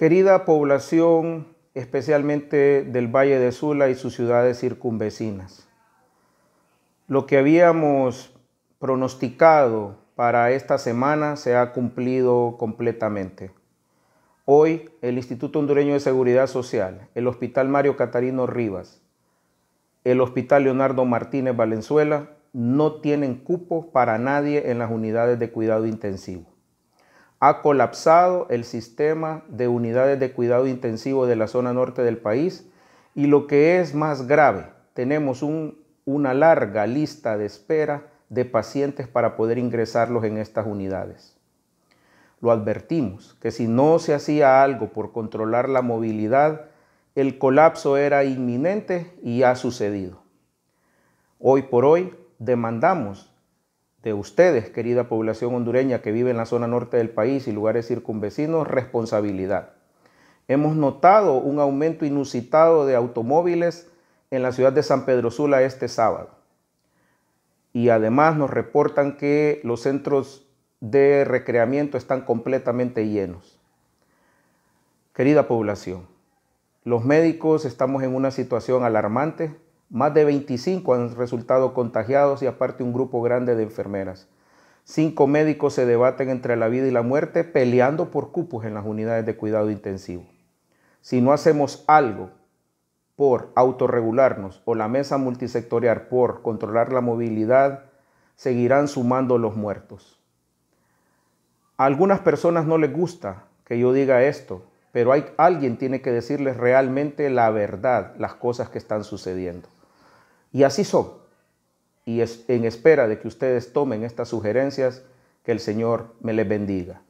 Querida población, especialmente del Valle de Sula y sus ciudades circunvecinas, lo que habíamos pronosticado para esta semana se ha cumplido completamente. Hoy el Instituto Hondureño de Seguridad Social, el Hospital Mario Catarino Rivas, el Hospital Leonardo Martínez Valenzuela no tienen cupo para nadie en las unidades de cuidado intensivo ha colapsado el sistema de unidades de cuidado intensivo de la zona norte del país y lo que es más grave, tenemos una larga lista de espera de pacientes para poder ingresarlos en estas unidades. Lo advertimos, que si no se hacía algo por controlar la movilidad, el colapso era inminente y ha sucedido. Hoy por hoy demandamos de ustedes, querida población hondureña que vive en la zona norte del país y lugares circunvecinos, responsabilidad. Hemos notado un aumento inusitado de automóviles en la ciudad de San Pedro Sula este sábado. Y además nos reportan que los centros de recreamiento están completamente llenos. Querida población, los médicos estamos en una situación alarmante más de 25 han resultado contagiados y aparte un grupo grande de enfermeras. Cinco médicos se debaten entre la vida y la muerte peleando por cupos en las unidades de cuidado intensivo. Si no hacemos algo por autorregularnos o la mesa multisectorial por controlar la movilidad, seguirán sumando los muertos. A algunas personas no les gusta que yo diga esto, pero hay, alguien tiene que decirles realmente la verdad, las cosas que están sucediendo. Y así son. Y es en espera de que ustedes tomen estas sugerencias, que el Señor me les bendiga.